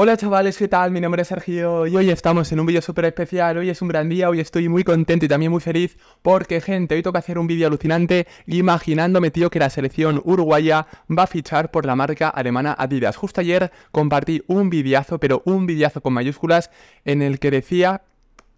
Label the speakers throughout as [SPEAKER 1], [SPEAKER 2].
[SPEAKER 1] Hola chavales, ¿qué tal? Mi nombre es Sergio y hoy estamos en un vídeo súper especial. Hoy es un gran día, hoy estoy muy contento y también muy feliz porque, gente, hoy toca hacer un vídeo alucinante imaginándome, tío, que la selección uruguaya va a fichar por la marca alemana Adidas. Justo ayer compartí un videazo, pero un videazo con mayúsculas, en el que decía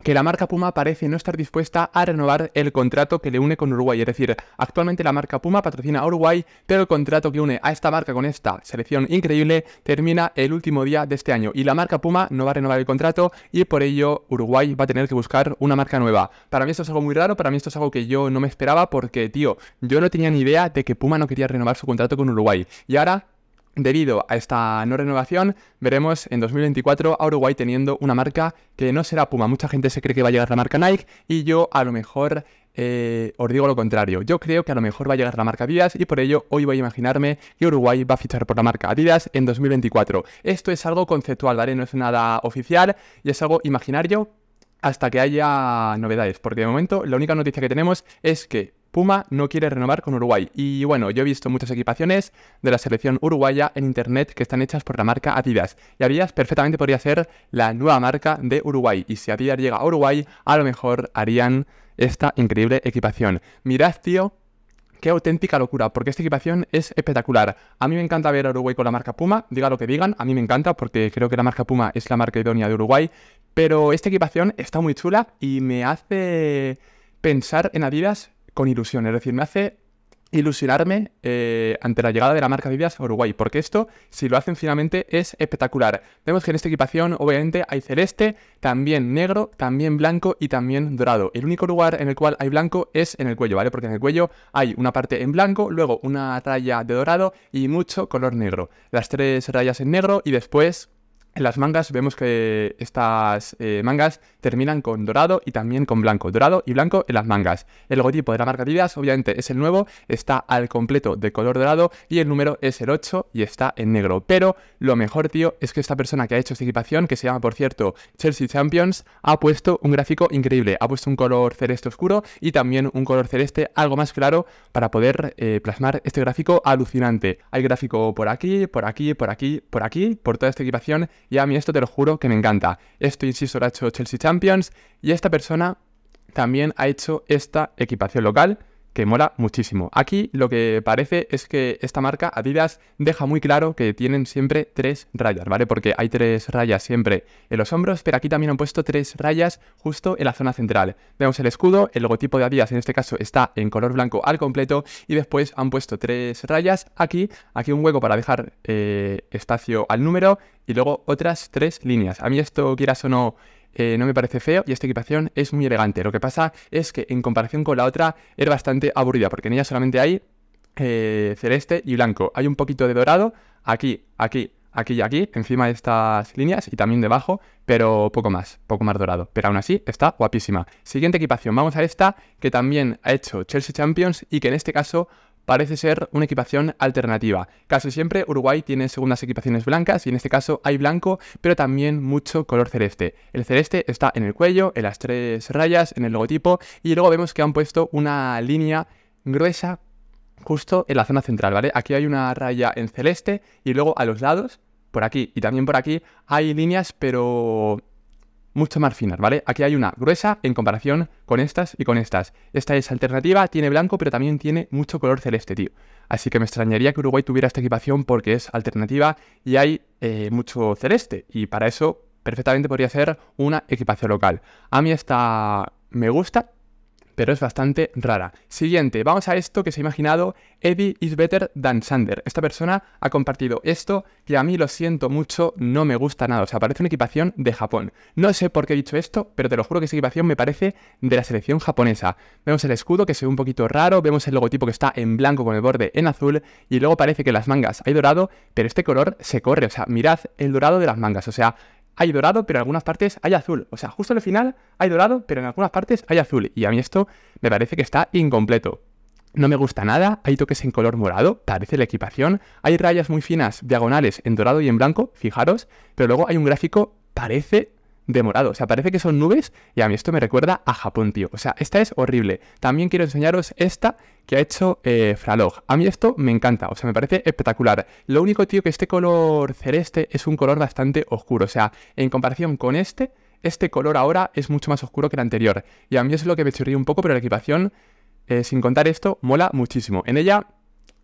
[SPEAKER 1] que la marca Puma parece no estar dispuesta a renovar el contrato que le une con Uruguay. Es decir, actualmente la marca Puma patrocina a Uruguay, pero el contrato que une a esta marca con esta selección increíble termina el último día de este año. Y la marca Puma no va a renovar el contrato y por ello Uruguay va a tener que buscar una marca nueva. Para mí esto es algo muy raro, para mí esto es algo que yo no me esperaba porque, tío, yo no tenía ni idea de que Puma no quería renovar su contrato con Uruguay. Y ahora Debido a esta no renovación, veremos en 2024 a Uruguay teniendo una marca que no será Puma. Mucha gente se cree que va a llegar la marca Nike y yo a lo mejor eh, os digo lo contrario. Yo creo que a lo mejor va a llegar la marca Adidas y por ello hoy voy a imaginarme que Uruguay va a fichar por la marca Adidas en 2024. Esto es algo conceptual, ¿vale? No es nada oficial y es algo imaginario hasta que haya novedades, porque de momento la única noticia que tenemos es que Puma no quiere renovar con Uruguay. Y bueno, yo he visto muchas equipaciones de la selección uruguaya en internet que están hechas por la marca Adidas. Y Adidas perfectamente podría ser la nueva marca de Uruguay. Y si Adidas llega a Uruguay, a lo mejor harían esta increíble equipación. Mirad, tío, qué auténtica locura, porque esta equipación es espectacular. A mí me encanta ver a Uruguay con la marca Puma, diga lo que digan, a mí me encanta porque creo que la marca Puma es la marca idónea de Uruguay, pero esta equipación está muy chula y me hace pensar en Adidas con ilusión. Es decir, me hace ilusionarme eh, ante la llegada de la marca Vivias a Uruguay, porque esto, si lo hacen finalmente, es espectacular. Vemos que en esta equipación, obviamente, hay celeste, también negro, también blanco y también dorado. El único lugar en el cual hay blanco es en el cuello, ¿vale? Porque en el cuello hay una parte en blanco, luego una raya de dorado y mucho color negro. Las tres rayas en negro y después en las mangas vemos que estas eh, mangas terminan con dorado y también con blanco. Dorado y blanco en las mangas. El logotipo de la marca obviamente es el nuevo, está al completo de color dorado y el número es el 8 y está en negro. Pero lo mejor, tío, es que esta persona que ha hecho esta equipación, que se llama por cierto Chelsea Champions, ha puesto un gráfico increíble. Ha puesto un color celeste oscuro y también un color celeste algo más claro para poder eh, plasmar este gráfico alucinante. Hay gráfico por aquí, por aquí, por aquí, por aquí, por toda esta equipación y a mí esto te lo juro que me encanta. Esto, insisto, lo ha hecho Chelsea Champions y esta persona también ha hecho esta equipación local que mola muchísimo. Aquí lo que parece es que esta marca Adidas deja muy claro que tienen siempre tres rayas, ¿vale? Porque hay tres rayas siempre en los hombros, pero aquí también han puesto tres rayas justo en la zona central. Vemos el escudo, el logotipo de Adidas en este caso está en color blanco al completo y después han puesto tres rayas aquí, aquí un hueco para dejar eh, espacio al número y luego otras tres líneas. A mí esto, quieras o no, eh, no me parece feo y esta equipación es muy elegante. Lo que pasa es que en comparación con la otra era bastante aburrida porque en ella solamente hay eh, celeste y blanco. Hay un poquito de dorado aquí, aquí, aquí y aquí, encima de estas líneas y también debajo, pero poco más, poco más dorado. Pero aún así está guapísima. Siguiente equipación, vamos a esta que también ha hecho Chelsea Champions y que en este caso parece ser una equipación alternativa. Casi siempre Uruguay tiene segundas equipaciones blancas y en este caso hay blanco, pero también mucho color celeste. El celeste está en el cuello, en las tres rayas, en el logotipo y luego vemos que han puesto una línea gruesa justo en la zona central, ¿vale? Aquí hay una raya en celeste y luego a los lados, por aquí y también por aquí, hay líneas pero mucho más finas, ¿vale? Aquí hay una gruesa en comparación con estas y con estas. Esta es alternativa, tiene blanco, pero también tiene mucho color celeste, tío. Así que me extrañaría que Uruguay tuviera esta equipación porque es alternativa y hay eh, mucho celeste. Y para eso perfectamente podría ser una equipación local. A mí esta me gusta, pero es bastante rara. Siguiente, vamos a esto que se ha imaginado Eddie is better than Sander. Esta persona ha compartido esto que a mí lo siento mucho, no me gusta nada. O sea, parece una equipación de Japón. No sé por qué he dicho esto, pero te lo juro que esa equipación me parece de la selección japonesa. Vemos el escudo que se ve un poquito raro, vemos el logotipo que está en blanco con el borde en azul y luego parece que las mangas hay dorado, pero este color se corre. O sea, mirad el dorado de las mangas. O sea, hay dorado, pero en algunas partes hay azul. O sea, justo al final hay dorado, pero en algunas partes hay azul. Y a mí esto me parece que está incompleto. No me gusta nada, hay toques en color morado, parece la equipación, hay rayas muy finas, diagonales, en dorado y en blanco, fijaros, pero luego hay un gráfico, parece de morado. O sea, parece que son nubes y a mí esto me recuerda a Japón, tío. O sea, esta es horrible. También quiero enseñaros esta que ha hecho eh, Fralog. A mí esto me encanta, o sea, me parece espectacular. Lo único, tío, que este color celeste es un color bastante oscuro. O sea, en comparación con este, este color ahora es mucho más oscuro que el anterior. Y a mí eso es lo que me chirría un poco, pero la equipación, eh, sin contar esto, mola muchísimo. En ella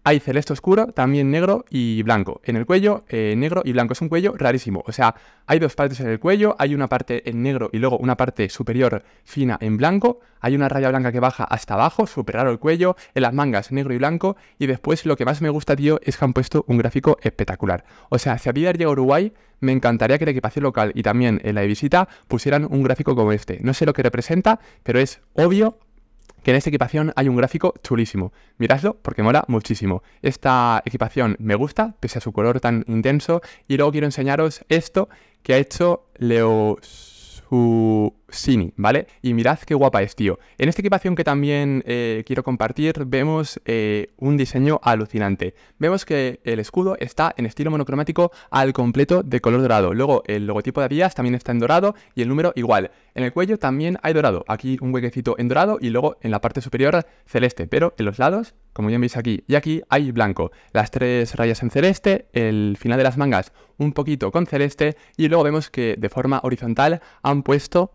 [SPEAKER 1] hay celeste oscuro, también negro y blanco. En el cuello, eh, negro y blanco. Es un cuello rarísimo. O sea, hay dos partes en el cuello. Hay una parte en negro y luego una parte superior fina en blanco. Hay una raya blanca que baja hasta abajo. Súper raro el cuello. En las mangas, negro y blanco. Y después lo que más me gusta, tío, es que han puesto un gráfico espectacular. O sea, si había llega a Uruguay, me encantaría que la equipación local y también en la de visita pusieran un gráfico como este. No sé lo que representa, pero es obvio, que en esta equipación hay un gráfico chulísimo. Miradlo porque mola muchísimo. Esta equipación me gusta, pese a su color tan intenso. Y luego quiero enseñaros esto que ha hecho Leo... Su... Sini, ¿vale? Y mirad qué guapa es, tío. En esta equipación que también eh, quiero compartir, vemos eh, un diseño alucinante. Vemos que el escudo está en estilo monocromático al completo de color dorado. Luego, el logotipo de Adidas también está en dorado y el número igual. En el cuello también hay dorado. Aquí un huequecito en dorado y luego en la parte superior celeste. Pero en los lados, como ya veis aquí y aquí, hay blanco. Las tres rayas en celeste, el final de las mangas un poquito con celeste y luego vemos que de forma horizontal han puesto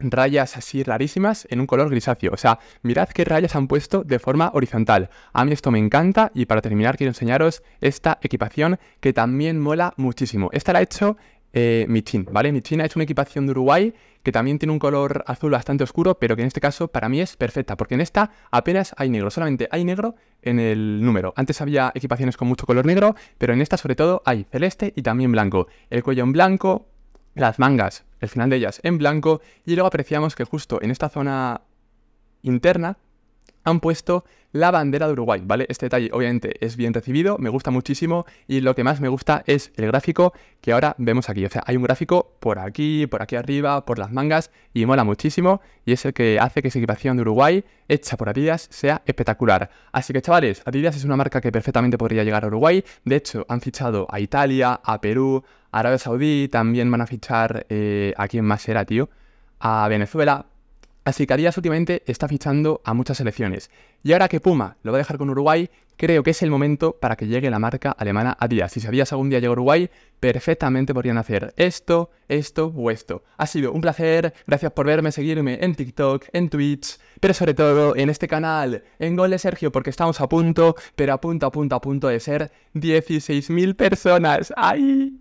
[SPEAKER 1] rayas así rarísimas en un color grisáceo. O sea, mirad qué rayas han puesto de forma horizontal. A mí esto me encanta y para terminar quiero enseñaros esta equipación que también mola muchísimo. Esta la ha hecho eh, Michin, ¿vale? Michin ha hecho una equipación de Uruguay que también tiene un color azul bastante oscuro, pero que en este caso para mí es perfecta, porque en esta apenas hay negro, solamente hay negro en el número. Antes había equipaciones con mucho color negro, pero en esta sobre todo hay celeste y también blanco. El cuello en blanco, las mangas, el final de ellas en blanco, y luego apreciamos que justo en esta zona interna han puesto la bandera de Uruguay, ¿vale? Este detalle obviamente es bien recibido, me gusta muchísimo y lo que más me gusta es el gráfico que ahora vemos aquí. O sea, hay un gráfico por aquí, por aquí arriba, por las mangas y mola muchísimo y es el que hace que esa equipación de Uruguay hecha por Adidas sea espectacular. Así que chavales, Adidas es una marca que perfectamente podría llegar a Uruguay. De hecho, han fichado a Italia, a Perú, a Arabia Saudí, también van a fichar aquí eh, a quién más será, tío a Venezuela, Así que Díaz últimamente está fichando a muchas selecciones. Y ahora que Puma lo va a dejar con Uruguay, creo que es el momento para que llegue la marca alemana a Adidas. Si Díaz algún día llega a Uruguay, perfectamente podrían hacer esto, esto o esto. Ha sido un placer, gracias por verme, seguirme en TikTok, en Twitch, pero sobre todo en este canal, en Gol de Sergio, porque estamos a punto, pero a punto, a punto, a punto de ser 16.000 personas. ¡Ay!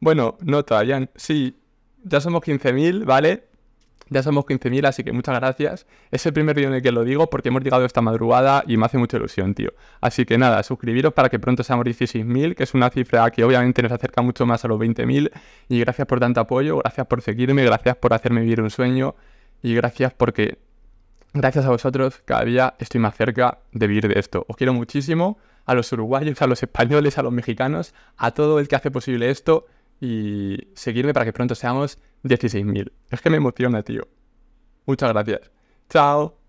[SPEAKER 1] Bueno, no todavía. Sí, ya somos 15.000, ¿vale? Ya somos 15.000, así que muchas gracias. Es el primer vídeo en el que lo digo porque hemos llegado esta madrugada y me hace mucha ilusión, tío. Así que nada, suscribiros para que pronto seamos 16.000, que es una cifra que obviamente nos acerca mucho más a los 20.000. Y gracias por tanto apoyo, gracias por seguirme, gracias por hacerme vivir un sueño y gracias porque, gracias a vosotros, cada día estoy más cerca de vivir de esto. Os quiero muchísimo, a los uruguayos, a los españoles, a los mexicanos, a todo el que hace posible esto y seguirme para que pronto seamos 16.000. Es que me emociona, tío. Muchas gracias. Chao.